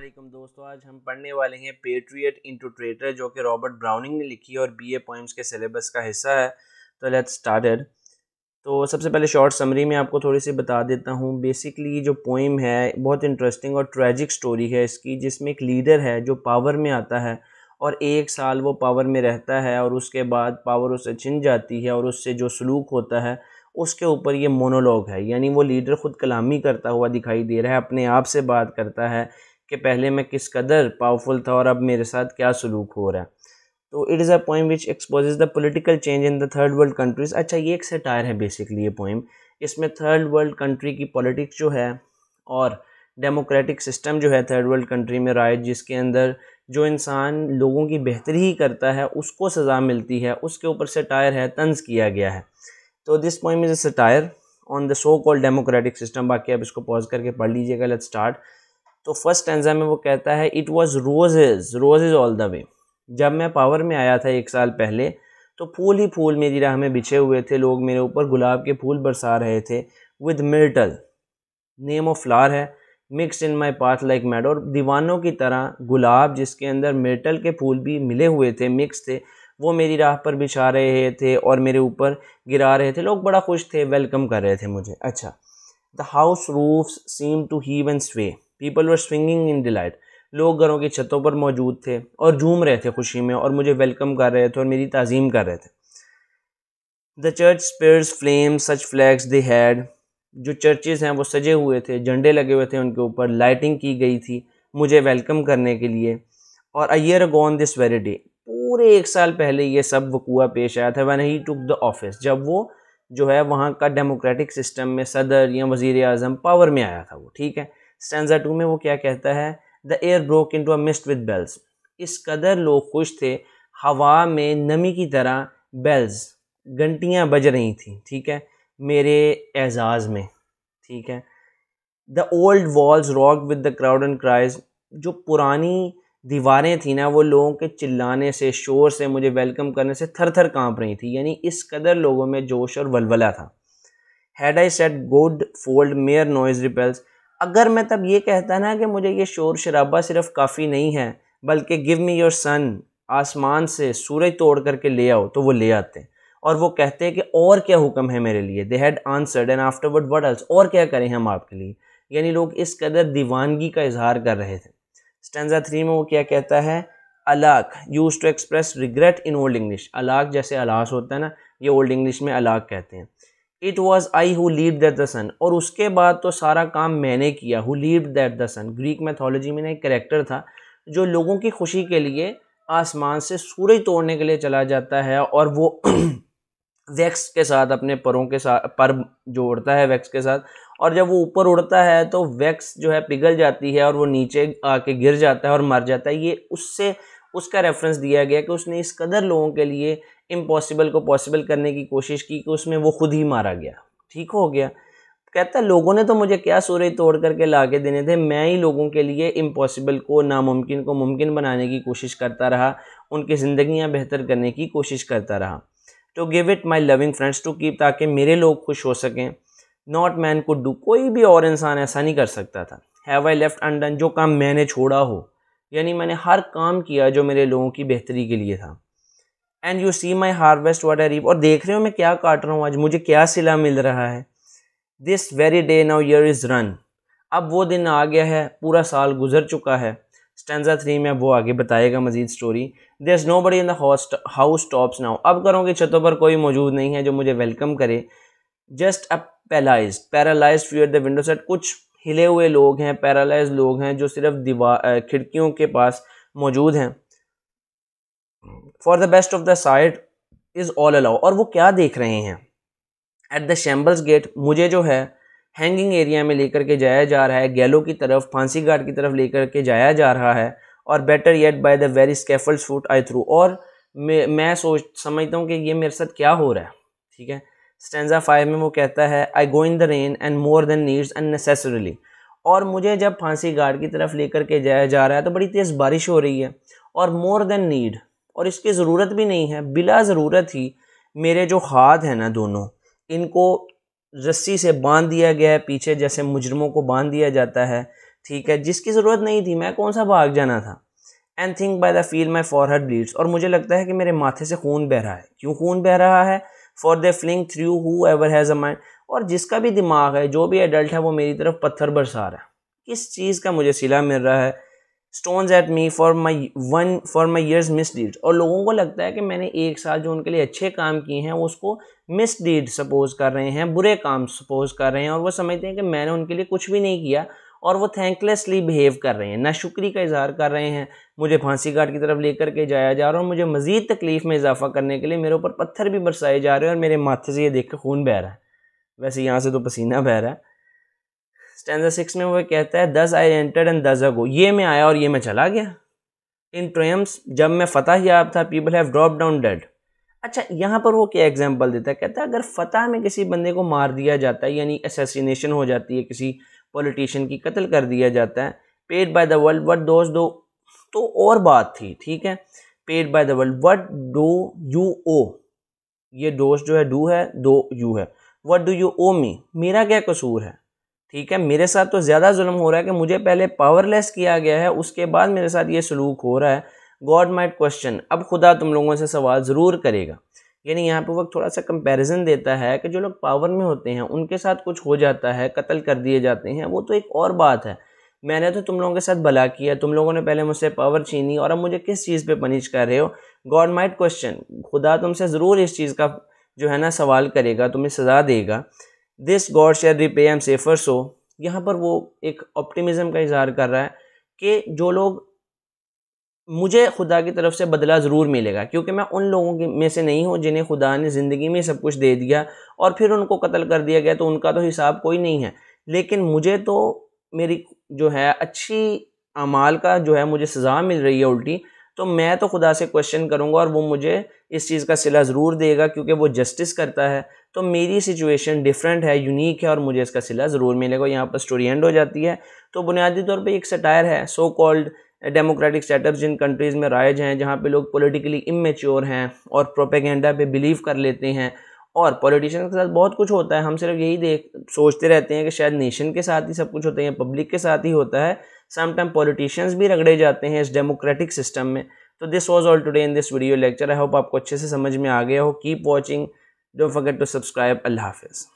वालेकुम दोस्तों आज हम पढ़ने वाले हैं पेट्रियट इंटू ट्रेटर जो कि रॉबर्ट ब्राउनिंग ने लिखी है और बी ए पोइम्स के सिलेबस का हिस्सा है तो लेट्स स्टार्टेड तो सबसे पहले शॉर्ट समरी में आपको थोड़ी सी बता देता हूँ बेसिकली जो पोइम है बहुत इंटरेस्टिंग और ट्रेजिक स्टोरी है इसकी जिसमें एक लीडर है जो पावर में आता है और एक साल वो पावर में रहता है और उसके बाद पावर उससे छिन जाती है और उससे जो सलूक होता है उसके ऊपर ये मोनोलॉग है यानी वो लीडर ख़ुद कलामी करता हुआ दिखाई दे रहा है अपने आप से बात करता है कि पहले मैं किस कदर पावरफुल था और अब मेरे साथ क्या सलूक हो रहा है तो it is a poem which expose the political change in the third world countries अच्छा ये एक सेटायर है बेसिकली ये पोइम इसमें थर्ड वर्ल्ड कंट्री की पॉलिटिक्स जो है और डेमोक्रेटिक सिस्टम जो है थर्ड वर्ल्ड कंट्री में राइट जिसके अंदर जो इंसान लोगों की बेहतरी ही करता है उसको सज़ा मिलती है उसके ऊपर टायर है तंज किया गया है तो this point is a satire on the so called democratic system बाकी आप इसको पॉज करके पढ़ लीजिएगा लेट स्टार्ट तो फर्स्ट एंजा में वो कहता है it was roses roses all the way जब मैं पावर में आया था एक साल पहले तो फूल ही फूल मेरी राह में बिछे हुए थे लोग मेरे ऊपर गुलाब के फूल बरसा रहे थे with myrtle name of flower है mixed in my path like mad और दीवानों की तरह गुलाब जिसके अंदर मेटल के फूल भी मिले हुए थे मिक्स थे वो मेरी राह पर बिछा रहे थे और मेरे ऊपर गिरा रहे थे लोग बड़ा खुश थे वेलकम कर रहे थे मुझे अच्छा the house roof seem to heave and sway people were swinging in delight लोग घरों की छतों पर मौजूद थे और झूम रहे थे खुशी में और मुझे वेलकम कर रहे थे और मेरी तज़ीम कर रहे थे the church spires flame such flags they had जो चर्चेज़ हैं वो सजे हुए थे झंडे लगे हुए थे उनके ऊपर लाइटिंग की गई थी मुझे वेलकम करने के लिए और a year year ago on this very day पूरे एक साल पहले ये सब वकूआ पेश आया था when he took the office जब वो जो है वहाँ का डेमोक्रेटिक सिस्टम में सदर या वज़ी अजम पावर में आया था वो ठीक है स्टैंडा टू में वो क्या कहता है the air broke into mist with bells इस कदर लोग खुश थे हवा में नमी की तरह बेल्स घंटियाँ बज रही थी ठीक है मेरे एजाज़ में ठीक है the old walls rock with the crowd and cries जो पुरानी दीवारें थी ना वो लोगों के चिल्लाने से शोर से मुझे वेलकम करने से थर थर काँप रही थी यानी इस कदर लोगों में जोश और वलवला था had I said good folk mere noise repels अगर मैं तब ये कहता ना कि मुझे ये शोर शराबा सिर्फ काफ़ी नहीं है बल्कि गिव मी योर सन आसमान से सूरज तोड़ करके ले आओ तो वो ले आते हैं और वो कहते हैं कि और क्या हुक्म है मेरे लिए they had answered and afterward what else और क्या करें हम आपके लिए यानी लोग इस कदर दीवानगी का इजहार कर रहे थे स्टेंजा थ्री में वो क्या कहता है alack use to express regret in old English alack जैसे अलास होता है ना ये ओल्ड इंग्लिश में अलाक कहते हैं it was I who leaped at the sun और उसके बाद तो सारा काम मैंने किया who leaped at the sun Greek mythology में एक करेक्टर था जो लोगों की खुशी के लिए आसमान से सूरज तोड़ने के लिए चला जाता है और वो वैक्स के साथ अपने परों के साथ पर जो उड़ता है वैक्स के साथ और जब वो ऊपर उड़ता है तो वैक्स जो है पिघल जाती है और वो नीचे आके गिर जाता है और मर जाता है ये उससे उसका रेफरेंस दिया गया कि उसने इस कदर लोगों के लिए इम्पॉसिबल को पॉसिबल करने की कोशिश की कि उसमें वो खुद ही मारा गया ठीक हो गया कहता लोगों ने तो मुझे क्या सूर्य तोड़ करके ला के देने थे मैं ही लोगों के लिए इम्पॉसिबल को नामुमकिन को मुमकिन बनाने की कोशिश करता रहा उनकी ज़िंदियाँ बेहतर करने की कोशिश करता रहा to give it my loving friends to keep ताकि मेरे लोग खुश हो सकें नॉट मैन को डू कोई भी और इंसान ऐसा नहीं कर सकता था हैव आई लेफ्ट अनडन जो काम मैंने छोड़ा हो यानी मैंने हर काम किया जो मेरे लोगों की बेहतरी के लिए था and you see my harvest what I reap और देख रहे हो मैं क्या काट रहा हूँ आज मुझे क्या सिला मिल रहा है this very day now year is run अब वो दिन आ गया है पूरा साल गुजर चुका है स्टेंजा थ्री में वो आगे बताएगा मजीद story there is nobody in the house tops now अब करो कि छतों पर कोई मौजूद नहीं है जो मुझे वेलकम करे just a palsied paralyse few the window set कुछ हिले हुए लोग हैं पैरालाइज लोग हैं जो सिर्फ दीवार खिड़कियों के पास मौजूद हैं for the best of the sight is all allow और वो क्या देख रहे हैं एट द शैम्बल्स गेट मुझे जो है हैंगिंग एरिया में लेकर के जाया जा रहा है गैलो की तरफ फांसी घाट की तरफ लेकर के जाया जा रहा है और better yet by the very scaffold's foot I trow और मैं सोच समझता हूँ कि ये मेरे साथ क्या हो रहा है ठीक है स्टेंजा फाइव में वो कहता है I go in the rain and more than needs and necessarily और मुझे जब फांसी गार्ड की तरफ लेकर के जाया जा रहा है तो बड़ी तेज़ बारिश हो रही है और मोर देन नीड और इसकी ज़रूरत भी नहीं है बिला ज़रूरत ही मेरे जो हाथ हैं ना दोनों इनको रस्सी से बांध दिया गया है पीछे जैसे मुजरमों को बांध दिया जाता है ठीक है जिसकी ज़रूरत नहीं थी मैं कौन सा भाग जाना था and think by the feel my forehead bleeds और मुझे लगता है कि मेरे माथे से खून बह रहा है क्यों खून बह रहा है for they fling through whoever has a mind और जिसका भी दिमाग है जो भी एडल्ट है वो मेरी तरफ पत्थर बरसा रहा है किस चीज़ का मुझे सिला मिल रहा है stones at me for my one for my years misdeeds और लोगों को लगता है कि मैंने एक साल जो उनके लिए अच्छे काम किए हैं वो उसको मिस डीड सपोज कर रहे हैं बुरे काम सपोज कर रहे हैं और वो समझते हैं कि मैंने उनके लिए कुछ भी नहीं किया और वो थैंकलेसली बिहेव कर रहे हैं ना शुक्री का इजहार कर रहे हैं मुझे फांसी घाट की तरफ लेकर के जाया जा रहा और मुझे मज़ीद तकलीफ़ में इजाफा करने के लिए मेरे ऊपर पत्थर भी बरसाए जा रहे हैं और मेरे माथे से ये देख कर खून बह रहा है वैसे यहाँ से तो पसीना बह रहा है स्टैंडर्ड सिक्स में वो कहता है दस आई एंटर्ड एंड दस अगो ये मैं आया और ये मैं चला गया इन ट्रम्स जब मैं फतह याब था people have drop down dead अच्छा यहाँ पर वो क्या एग्जाम्पल देता है कहता है अगर फतह में किसी बंदे को मार दिया जाता है यानी असेसिनेशन हो जाती है किसी पॉलिटिशियन की कत्ल कर दिया जाता है paid by the world what dost thou तो और बात थी ठीक है paid by the world what do you owe ये डोज जो है डू है दो यू है what do you owe me मेरा क्या कसूर है ठीक है मेरे साथ तो ज़्यादा जुल्म हो रहा है कि मुझे पहले पावरलेस किया गया है उसके बाद मेरे साथ ये सलूक हो रहा है गॉड माइट क्वेश्चन अब खुदा तुम लोगों से सवाल ज़रूर करेगा यानी यहाँ पर वक्त थोड़ा सा कंपैरिजन देता है कि जो लोग पावर में होते हैं उनके साथ कुछ हो जाता है कत्ल कर दिए जाते हैं वो तो एक और बात है मैंने तो तुम लोगों के साथ भला किया तुम लोगों ने पहले मुझसे पावर छीनी और अब मुझे किस चीज़ पे पनिश कर रहे हो गॉड माइट क्वेश्चन खुदा तुमसे ज़रूर इस चीज़ का जो है ना सवाल करेगा तुम्हें सज़ा देगा this God shall repay am safer so यहाँ पर वो एक ऑप्टिमिज़म का इजहार कर रहा है कि जो लोग मुझे खुदा की तरफ से बदला ज़रूर मिलेगा क्योंकि मैं उन लोगों में से नहीं हूँ जिन्हें खुदा ने ज़िंदगी में सब कुछ दे दिया और फिर उनको कत्ल कर दिया गया तो उनका तो हिसाब कोई नहीं है लेकिन मुझे तो मेरी जो है अच्छी अमाल का जो है मुझे सज़ा मिल रही है उल्टी तो मैं तो खुदा से क्वेश्चन करूँगा और वो मुझे इस चीज़ का सिला ज़रूर देगा क्योंकि वो जस्टिस करता है तो मेरी सिचुएशन डिफरेंट है यूनिक है और मुझे इसका सिला ज़रूर मिलेगा यहाँ पर स्टोरी एंड हो जाती है तो बुनियादी तौर पर एक सटायर है सो कॉल्ड डेमोक्रेटिक सेटअप जिन कंट्रीज़ में राइज हैं जहाँ पे लोग पॉलिटिकली इमेच्योर हैं और प्रोपेगेंडा पे बिलीव कर लेते हैं और पॉलिटिशियन के साथ बहुत कुछ होता है हम सिर्फ यही देख सोचते रहते हैं कि शायद नेशन के साथ ही सब कुछ होता है पब्लिक के साथ ही होता है समटाइम पॉलिटिशियंस भी रगड़े जाते हैं इस डेमोक्रेटिक सिस्टम में तो this was all today in this video lecture I hope आपको अच्छे से समझ में आ गया हो keep watching don't forget to subscribe अल्लाह हाफिज़